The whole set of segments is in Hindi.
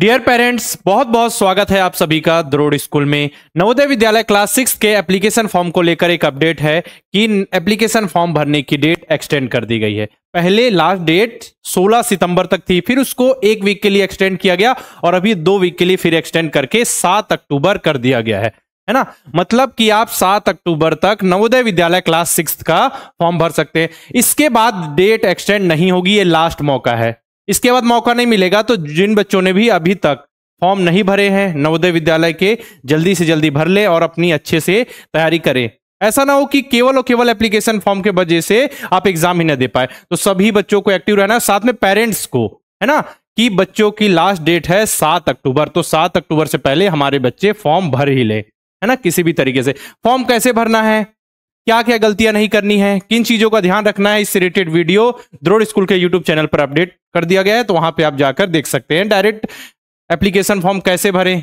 डियर पेरेंट्स बहुत बहुत स्वागत है आप सभी का द्रोड़ स्कूल में नवोदय विद्यालय क्लास सिक्स के एप्लीकेशन फॉर्म को लेकर एक अपडेट है कि एप्लीकेशन फॉर्म भरने की डेट एक्सटेंड कर दी गई है पहले लास्ट डेट 16 सितंबर तक थी फिर उसको एक वीक के लिए एक्सटेंड किया गया और अभी दो वीक के लिए फिर एक्सटेंड करके सात अक्टूबर कर दिया गया है है ना मतलब कि आप सात अक्टूबर तक नवोदय विद्यालय क्लास सिक्स का फॉर्म भर सकते हैं इसके बाद डेट एक्सटेंड नहीं होगी ये लास्ट मौका है इसके बाद मौका नहीं मिलेगा तो जिन बच्चों ने भी अभी तक फॉर्म नहीं भरे हैं नवोदय विद्यालय के जल्दी से जल्दी भर ले और अपनी अच्छे से तैयारी करें ऐसा ना हो कि केवल और केवल एप्लीकेशन फॉर्म के वजह से आप एग्जाम ही ना दे पाए तो सभी बच्चों को एक्टिव रहना साथ में पेरेंट्स को है ना कि बच्चों की लास्ट डेट है सात अक्टूबर तो सात अक्टूबर से पहले हमारे बच्चे फॉर्म भर ही ले है ना किसी भी तरीके से फॉर्म कैसे भरना है क्या क्या गलतियां नहीं करनी है किन चीजों का ध्यान रखना है इससे रिलेटेड वीडियो द्रोड़ स्कूल के यूट्यूब चैनल पर अपडेट कर दिया गया है तो वहां पर आप जाकर देख सकते हैं डायरेक्ट एप्लीकेशन फॉर्म कैसे भरे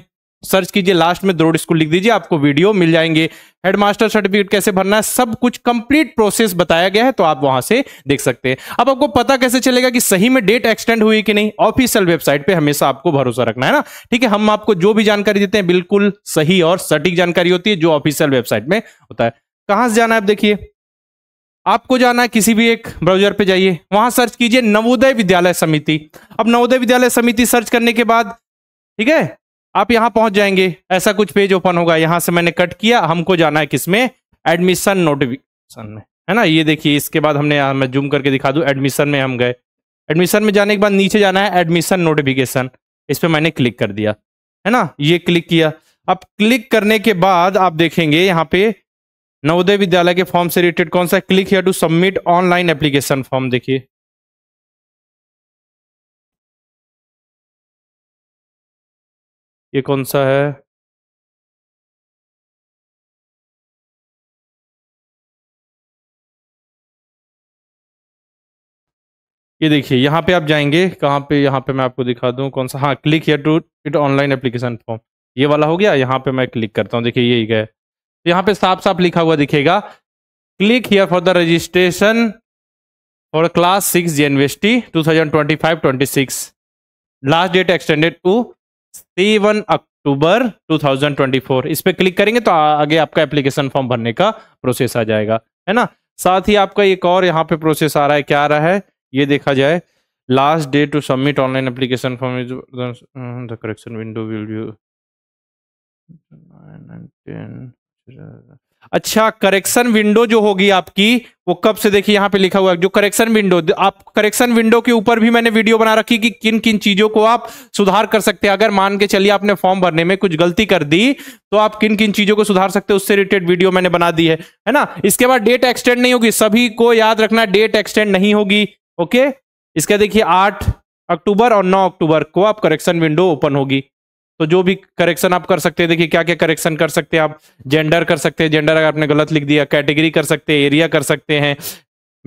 सर्च कीजिए लास्ट में द्रोड स्कूल लिख दीजिए आपको वीडियो मिल जाएंगे हेडमास्टर सर्टिफिकेट कैसे भरना है सब कुछ कंप्लीट प्रोसेस बताया गया है तो आप वहां से देख सकते हैं अब आपको पता कैसे चलेगा कि सही में डेट एक्सटेंड हुई कि नहीं ऑफिशियल वेबसाइट पे हमेशा आपको भरोसा रखना है ना ठीक है हम आपको जो भी जानकारी देते हैं बिल्कुल सही और सटीक जानकारी होती है जो ऑफिशियल वेबसाइट में होता है कहां से जाना है आप देखिए आपको जाना है किसी भी एक ब्राउजर पे जाइए वहां सर्च कीजिए नवोदय विद्यालय समिति अब नवोदय विद्यालय समिति सर्च करने के बाद ठीक है आप यहां पहुंच जाएंगे ऐसा कुछ पेज ओपन होगा यहां से मैंने कट किया हमको जाना है किसमें एडमिशन नोटिफिकेशन में है ना ये देखिए इसके बाद हमने यहां मैं जूम करके दिखा दू एडमिशन में हम गए एडमिशन में जाने के बाद नीचे जाना है एडमिशन नोटिफिकेशन इस पर मैंने क्लिक कर दिया है ना ये क्लिक किया अब क्लिक करने के बाद आप देखेंगे यहाँ पे नवोदय विद्यालय के फॉर्म से रिलेटेड कौन सा click here to submit online application form देखिए ये कौन सा है ये देखिए यहां पे आप जाएंगे कहां पे यहां पे मैं आपको दिखा दूं कौन सा हाँ click here to it online application form ये वाला हो गया यहाँ पे मैं क्लिक करता हूँ देखिए यही गए यहां पे साफ साफ लिखा हुआ दिखेगा click here for the registration for class six G N two thousand twenty five twenty six last date extended to seven October two thousand twenty four इस पर क्लिक करेंगे तो आगे आपका एप्लीकेशन फॉर्म भरने का प्रोसेस आ जाएगा है ना साथ ही आपका एक और यहाँ पे प्रोसेस आ रहा है क्या आ रहा है ये देखा जाए last date to submit online application form is the correction window will you अच्छा करेक्शन विंडो जो होगी आपकी वो कब से देखिए यहाँ पे लिखा हुआ है जो करेक्शन विंडो आप करेक्शन विंडो के ऊपर भी मैंने वीडियो बना रखी कि किन किन चीजों को आप सुधार कर सकते हैं अगर मान के चलिए आपने फॉर्म भरने में कुछ गलती कर दी तो आप किन किन चीजों को सुधार सकते हैं उससे रिलेटेड वीडियो मैंने बना दी है है ना इसके बाद डेट एक्सटेंड नहीं होगी सभी को याद रखना डेट एक्सटेंड नहीं होगी ओके इसका देखिए आठ अक्टूबर और नौ अक्टूबर को आप करेक्शन विंडो ओपन होगी तो जो भी करेक्शन आप कर सकते हैं देखिए क्या क्या करेक्शन कर सकते हैं आप जेंडर कर सकते हैं जेंडर अगर आपने गलत लिख दिया कैटेगरी कर सकते हैं एरिया कर सकते हैं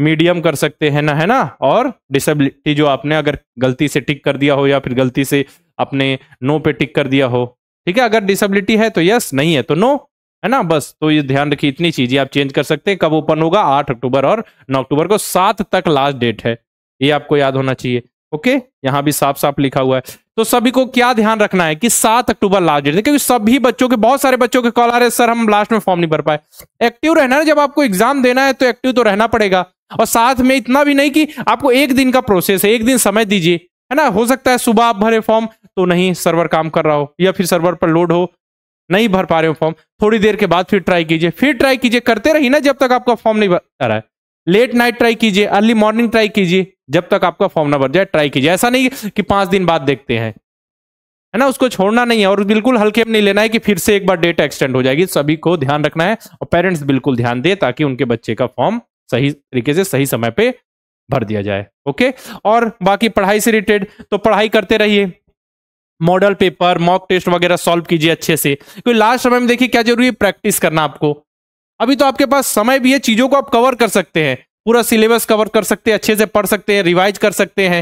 मीडियम कर सकते हैं ना है ना और डिसेबिलिटी जो आपने अगर गलती से टिक कर दिया हो या फिर गलती से अपने नो पे टिक कर दिया हो ठीक है अगर डिसेबिलिटी है तो यस नहीं है तो नो है ना बस तो ये ध्यान रखिए इतनी चीजें आप चेंज कर सकते हैं कब ओपन होगा आठ अक्टूबर और नौ अक्टूबर को सात तक लास्ट डेट है ये आपको याद होना चाहिए ओके यहां भी साफ साफ लिखा हुआ है तो सभी को क्या ध्यान रखना है कि सात अक्टूबर लास्ट डेट क्योंकि सभी बच्चों के बहुत सारे बच्चों के कॉल आ रहे हैं सर हम लास्ट में फॉर्म नहीं भर पाए एक्टिव रहना है जब आपको एग्जाम देना है तो एक्टिव तो रहना पड़ेगा और साथ में इतना भी नहीं कि आपको एक दिन का प्रोसेस है एक दिन समय दीजिए है ना हो सकता है सुबह आप भरे फॉर्म तो नहीं सर्वर काम कर रहा हो या फिर सर्वर पर लोड हो नहीं भर पा रहे हो फॉर्म थोड़ी देर के बाद फिर ट्राई कीजिए फिर ट्राई कीजिए करते रहिए ना जब तक आपका फॉर्म नहीं भर रहा है लेट नाइट ट्राई कीजिए अर्ली मॉर्निंग ट्राई कीजिए जब तक आपका फॉर्म ना भर जाए ट्राई कीजिए ऐसा नहीं कि पांच दिन बाद देखते हैं है ना उसको छोड़ना नहीं है और बिल्कुल हल्के में नहीं लेना है कि फिर से एक बार डेट एक्सटेंड हो जाएगी सभी को ध्यान रखना है और पेरेंट्स बिल्कुल ध्यान दे ताकि उनके बच्चे का फॉर्म सही तरीके से सही समय पे भर दिया जाए ओके और बाकी पढ़ाई से रिलेटेड तो पढ़ाई करते रहिए मॉडल पेपर मॉक टेस्ट वगैरह सॉल्व कीजिए अच्छे से क्योंकि लास्ट समय में देखिए क्या जरूरी है प्रैक्टिस करना आपको अभी तो आपके पास समय भी है चीजों को आप कवर कर सकते हैं पूरा सिलेबस कवर कर सकते हैं अच्छे से पढ़ सकते हैं रिवाइज कर सकते हैं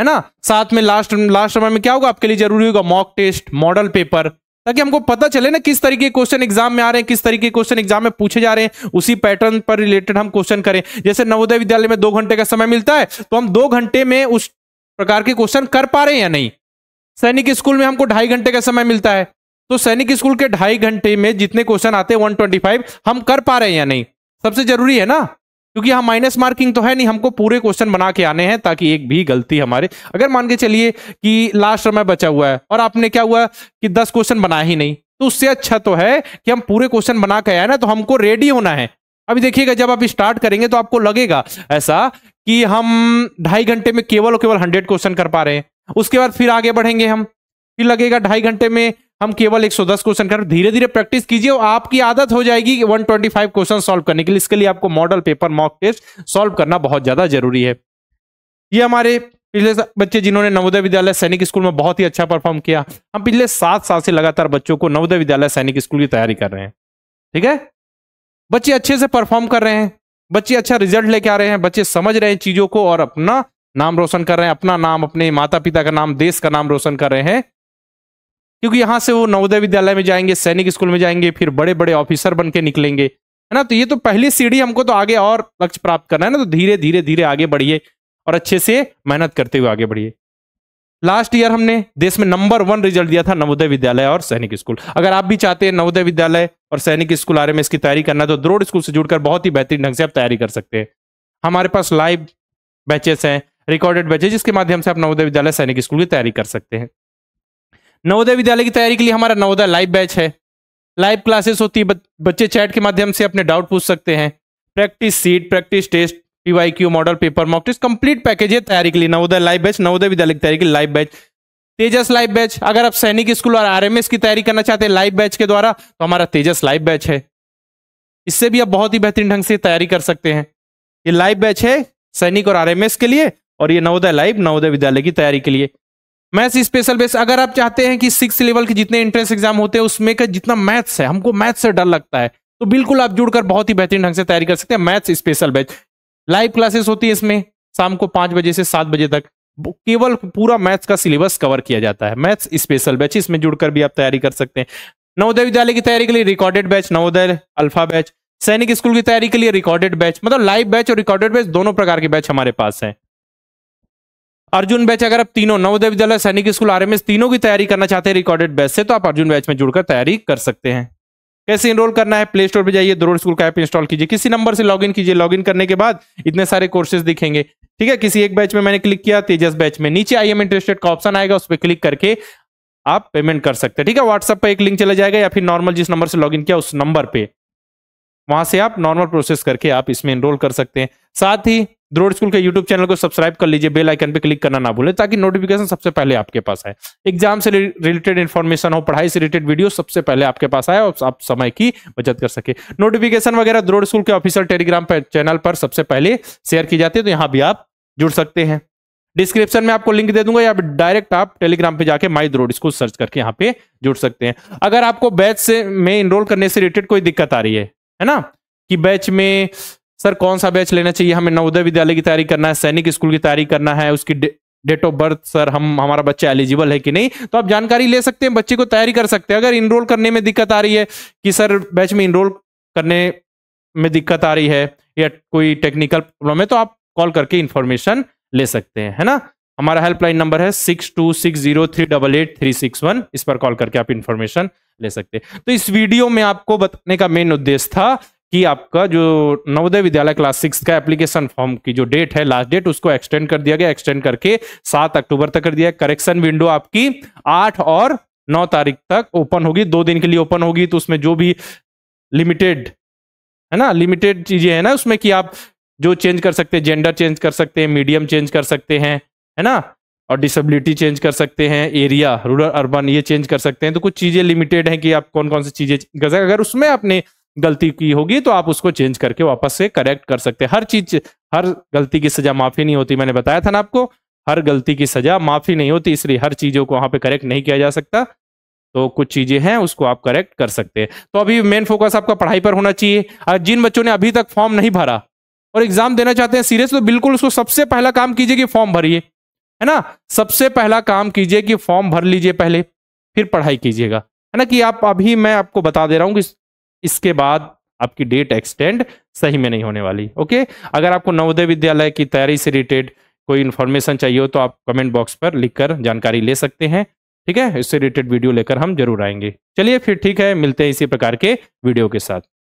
है ना साथ में लास्ट लास्ट समय में क्या होगा आपके लिए जरूरी होगा मॉक टेस्ट मॉडल पेपर ताकि हमको पता चले ना किस तरीके क्वेश्चन एग्जाम में आ रहे हैं किस तरीके क्वेश्चन एग्जाम में पूछे जा रहे हैं उसी पैटर्न पर रिलेटेड हम क्वेश्चन करें जैसे नवोदय विद्यालय में दो घंटे का समय मिलता है तो हम दो घंटे में उस प्रकार के क्वेश्चन कर पा रहे हैं या नहीं सैनिक स्कूल में हमको ढाई घंटे का समय मिलता है तो सैनिक स्कूल के ढाई घंटे में जितने क्वेश्चन आते हैं वन हम कर पा रहे हैं या नहीं सबसे जरूरी है ना क्योंकि यहाँ माइनस मार्किंग तो है नहीं हमको पूरे क्वेश्चन बना के आने हैं ताकि एक भी गलती हमारे अगर मान के चलिए कि लास्ट समय बचा हुआ है और आपने क्या हुआ कि दस क्वेश्चन बनाया ही नहीं तो उससे अच्छा तो है कि हम पूरे क्वेश्चन बना के आए ना तो हमको रेडी होना है अभी देखिएगा जब आप स्टार्ट करेंगे तो आपको लगेगा ऐसा कि हम ढाई घंटे में केवल और केवल हंड्रेड क्वेश्चन कर पा रहे हैं उसके बाद फिर आगे बढ़ेंगे हम फिर लगेगा ढाई घंटे में हम केवल 110 क्वेश्चन कर धीरे धीरे प्रैक्टिस कीजिए और आपकी आदत हो जाएगी 125 क्वेश्चन सॉल्व करने के लिए इसके लिए आपको model paper mock test solve करना बहुत ज्यादा जरूरी है ये हमारे पिछले बच्चे जिन्होंने नवोदय विद्यालय सैनिक स्कूल में बहुत ही अच्छा परफॉर्म किया हम पिछले सात साल से लगातार बच्चों को नवोदय विद्यालय सैनिक स्कूल की तैयारी कर रहे हैं ठीक है बच्चे अच्छे से परफॉर्म कर रहे हैं बच्चे अच्छा रिजल्ट लेके आ रहे हैं बच्चे समझ रहे हैं चीजों को और अपना नाम रोशन कर रहे हैं अपना नाम अपने माता पिता का नाम देश का नाम रोशन कर रहे हैं क्योंकि यहाँ से वो नवोदय विद्यालय में जाएंगे सैनिक स्कूल में जाएंगे फिर बड़े बड़े ऑफिसर बन के निकलेंगे है ना तो ये तो पहली सीढ़ी हमको तो आगे और लक्ष्य प्राप्त करना है ना तो धीरे धीरे धीरे आगे बढ़िए और अच्छे से मेहनत करते हुए आगे बढ़िए लास्ट ईयर हमने देश में नंबर वन रिजल्ट दिया था नवोदय विद्यालय और सैनिक स्कूल अगर आप भी चाहते हैं नवोदय विद्यालय और सैनिक स्कूल आर इसकी तैयारी करना तो द्रोड स्कूल से जुड़कर बहुत ही बेहतरीन ढंग से आप तैयारी कर सकते हैं हमारे पास लाइव बैचेस हैं रिकॉर्डेड बैचेस जिसके माध्यम से आप नवोदय विद्यालय सैनिक स्कूल की तैयारी कर सकते हैं नवोदय विद्यालय की तैयारी के लिए हमारा नवोदय लाइव बैच है लाइव क्लासेस होती है बच्चे चैट के माध्यम से अपने डाउट पूछ सकते हैं practice sheet practice test PYQ model paper mock test complete package है तैयारी के लिए नवोदय लाइव बैच नवोदय विद्यालय की तैयारी के live batch Tejas live batch अगर आप सैनिक स्कूल और आरएमएस की तैयारी करना चाहते हैं लाइव बैच के द्वारा तो हमारा तेजस लाइव बैच है इससे भी आप बहुत ही बेहतरीन ढंग से तैयारी कर सकते हैं ये लाइव बैच है सैनिक और आरएमएस के लिए और ये नवोदय लाइव नवोदय विद्यालय की तैयारी के लिए मैथ्स स्पेशल बेस अगर आप चाहते हैं कि सिक्स लेवल के जितने एंट्रेंस एग्जाम होते हैं उसमें का जितना मैथ्स है हमको मैथ्स से डर लगता है तो बिल्कुल आप जुड़कर बहुत ही बेहतरीन ढंग से तैयारी कर सकते हैं maths special batch live classes होती है इसमें शाम को पांच बजे से सात बजे तक केवल पूरा मैथ्स का सिलेबस कवर किया जाता है मैथ्स स्पेशल बैच इसमें जुड़कर भी आप तैयारी कर सकते हैं नवोदय विद्यालय की तैयारी के लिए recorded batch Navodaya alpha batch Sainik school की तैयारी के लिए रिकॉर्डेड बैच मतलब लाइव बैच और रिकॉर्डेड बैच दोनों प्रकार के बैच हमारे पास हैं अर्जुन बैच अगर आप तीनों नवोदय विद्यालय सैनिक स्कूल आर तीनों की तैयारी करना चाहते हैं रिकॉर्डेड बैच से तो आप अर्जुन बैच में जुड़कर तैयारी कर सकते हैं कैसे इनरोल करना है प्ले स्टोर पर जाइए दरोड स्कूल का ऐप इंस्टॉल कीजिए किसी नंबर से लॉगिन कीजिए लॉगिन करने के बाद इतने सारे कोर्सेज दिखेंगे ठीक है किसी एक बैच में मैंने क्लिक किया तेजस बैच में नीचे आई एम इंटरेस्टेड का ऑप्शन आएगा उस पर क्लिक करके आप पेमेंट कर सकते हैं ठीक है व्हाट्सएप पर एक लिंक चला जाएगा या फिर नॉर्मल जिस नंबर से लॉगिन किया उस नंबर पे वहां से आप नॉर्मल प्रोसेस करके आप इसमें इनरोल कर सकते हैं साथ ही द्रोड स्कूल के यूट्यूब चैनल को सब्सक्राइब कर लीजिए बेल आइकन पे क्लिक करना ना भूलें ताकि नोटिफिकेशन सबसे पहले आपके पास आए एग्जाम से रिलेटेड इन्फॉर्मेशन हो पढ़ाई से रिलेटेड वीडियो सबसे पहले आपके पास आए और आप समय की बचत कर सके नोटिफिकेशन वगैरह द्रोड स्कूल के ऑफिशियल टेलीग्राम चैनल पर सबसे पहले शेयर की जाती है तो यहाँ भी आप जुड़ सकते हैं डिस्क्रिप्शन में आपको लिंक दे दूंगा या डायरेक्ट आप टेलीग्राम पे जाके माई द्रोड स्कूल सर्च करके यहाँ पे जुड़ सकते हैं अगर आपको बैच से में इनरोल करने से रिलेटेड कोई दिक्कत आ रही है है ना कि बैच में सर कौन सा बैच लेना चाहिए हमें नवोदय विद्यालय की तैयारी करना है सैनिक स्कूल की तैयारी करना है उसकी डेट ऑफ बर्थ सर हम हमारा बच्चा एलिजिबल है कि नहीं तो आप जानकारी ले सकते हैं बच्चे को तैयारी कर सकते हैं अगर इनरोल करने में दिक्कत आ रही है कि सर बैच में इनरोल करने में दिक्कत आ रही है या कोई टेक्निकल प्रॉब्लम है तो आप कॉल करके इन्फॉर्मेशन ले सकते हैं है ना हमारा हेल्पलाइन नंबर है six two six zero three double eight three six one इस पर कॉल करके आप इन्फॉर्मेशन ले सकते हैं तो इस वीडियो में आपको बताने का मेन उद्देश्य था कि आपका जो नवोदय विद्यालय क्लास सिक्स का एप्लीकेशन फॉर्म की जो डेट है लास्ट डेट उसको एक्सटेंड कर दिया गया एक्सटेंड करके सात अक्टूबर तक कर दिया करेक्शन विंडो आपकी आठ और नौ तारीख तक ओपन होगी दो दिन के लिए ओपन होगी तो उसमें जो भी लिमिटेड है ना लिमिटेड चीजें है ना उसमें कि आप जो चेंज कर सकते हैं जेंडर चेंज कर सकते हैं मीडियम चेंज कर सकते हैं है ना और डिसेबिलिटी चेंज कर सकते हैं एरिया रूरल अर्बन ये चेंज कर सकते हैं तो कुछ चीज़ें लिमिटेड हैं कि आप कौन कौन सी चीज़ें कर सकते अगर उसमें आपने गलती की होगी तो आप उसको चेंज करके वापस से करेक्ट कर सकते हैं हर चीज हर गलती की सजा माफी नहीं होती मैंने बताया था ना आपको हर गलती की सजा माफी नहीं होती इसलिए हर चीजों को वहां पे करेक्ट नहीं किया जा सकता तो कुछ चीजें हैं उसको आप करेक्ट कर सकते हैं तो अभी मेन फोकस आपका पढ़ाई पर होना चाहिए जिन बच्चों ने अभी तक फॉर्म नहीं भरा और एग्जाम देना चाहते हैं सीरियस तो बिल्कुल उसको सबसे पहला काम कीजिए कि फॉर्म भरिए है ना सबसे पहला काम कीजिए कि फॉर्म भर लीजिए पहले फिर पढ़ाई कीजिएगा है ना कि आप अभी मैं आपको बता दे रहा हूँ कि इसके बाद आपकी डेट एक्सटेंड सही में नहीं होने वाली ओके अगर आपको नवोदय विद्यालय की तैयारी से रिलेटेड कोई इन्फॉर्मेशन चाहिए हो तो आप कमेंट बॉक्स पर लिखकर जानकारी ले सकते हैं ठीक है इससे रिलेटेड वीडियो लेकर हम जरूर आएंगे चलिए फिर ठीक है मिलते हैं इसी प्रकार के वीडियो के साथ